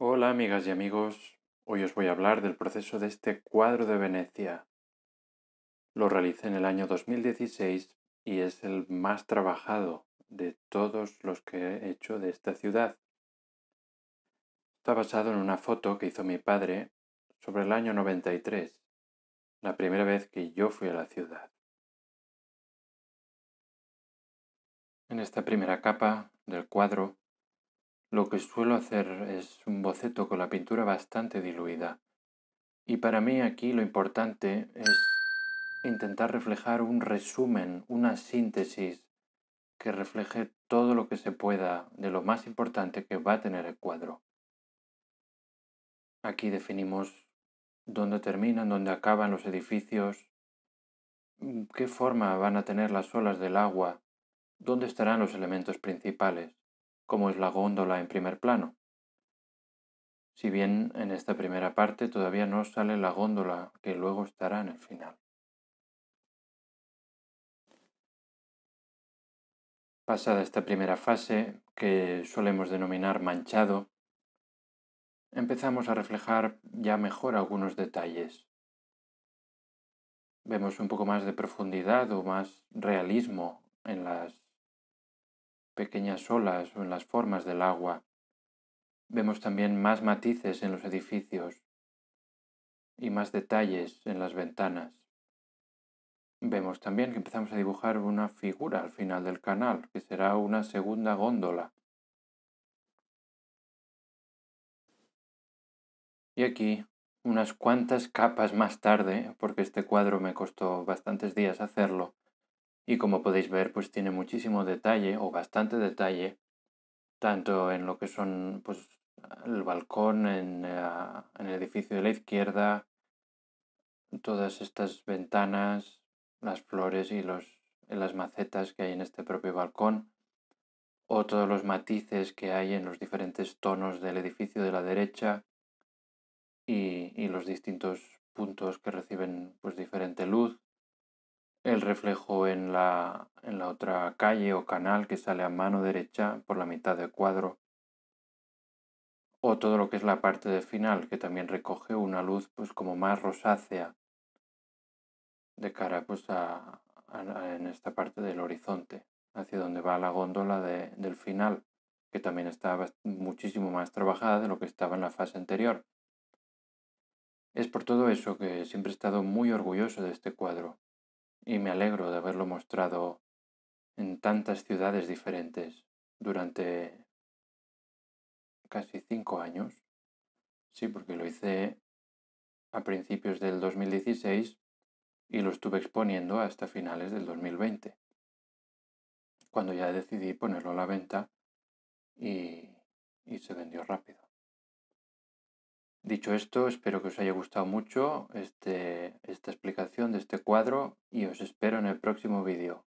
Hola amigas y amigos, hoy os voy a hablar del proceso de este cuadro de Venecia. Lo realicé en el año 2016 y es el más trabajado de todos los que he hecho de esta ciudad. Está basado en una foto que hizo mi padre sobre el año 93, la primera vez que yo fui a la ciudad. En esta primera capa del cuadro lo que suelo hacer es un boceto con la pintura bastante diluida. Y para mí aquí lo importante es intentar reflejar un resumen, una síntesis que refleje todo lo que se pueda de lo más importante que va a tener el cuadro. Aquí definimos dónde terminan, dónde acaban los edificios, qué forma van a tener las olas del agua, dónde estarán los elementos principales como es la góndola en primer plano. Si bien en esta primera parte todavía no sale la góndola que luego estará en el final. Pasada esta primera fase, que solemos denominar manchado, empezamos a reflejar ya mejor algunos detalles. Vemos un poco más de profundidad o más realismo en las pequeñas olas o en las formas del agua. Vemos también más matices en los edificios y más detalles en las ventanas. Vemos también que empezamos a dibujar una figura al final del canal, que será una segunda góndola. Y aquí, unas cuantas capas más tarde, porque este cuadro me costó bastantes días hacerlo, y como podéis ver, pues tiene muchísimo detalle o bastante detalle, tanto en lo que son pues, el balcón, en, ah, el edificio de la izquierda, todas estas ventanas, las flores y los, las macetas que hay en este propio balcón, o todos los matices que hay en los diferentes tonos del edificio de la derecha y, y los distintos puntos que reciben pues diferente luz el reflejo en la, otra calle o canal que sale a mano derecha por la mitad del cuadro, o todo lo que es la parte de final, que también recoge una luz pues como más rosácea de cara pues, a, en esta parte del horizonte, hacia donde va la góndola del final, que también está muchísimo más trabajada de lo que estaba en la fase anterior. Es por todo eso que siempre he estado muy orgulloso de este cuadro y me alegro de haberlo mostrado en tantas ciudades diferentes durante casi cinco años. Sí, porque lo hice a principios del 2016 y lo estuve exponiendo hasta finales del 2020, cuando ya decidí ponerlo a la venta y, y se vendió rápido. Dicho esto, espero que os haya gustado mucho este, esta explicación de este cuadro y os espero en el próximo vídeo.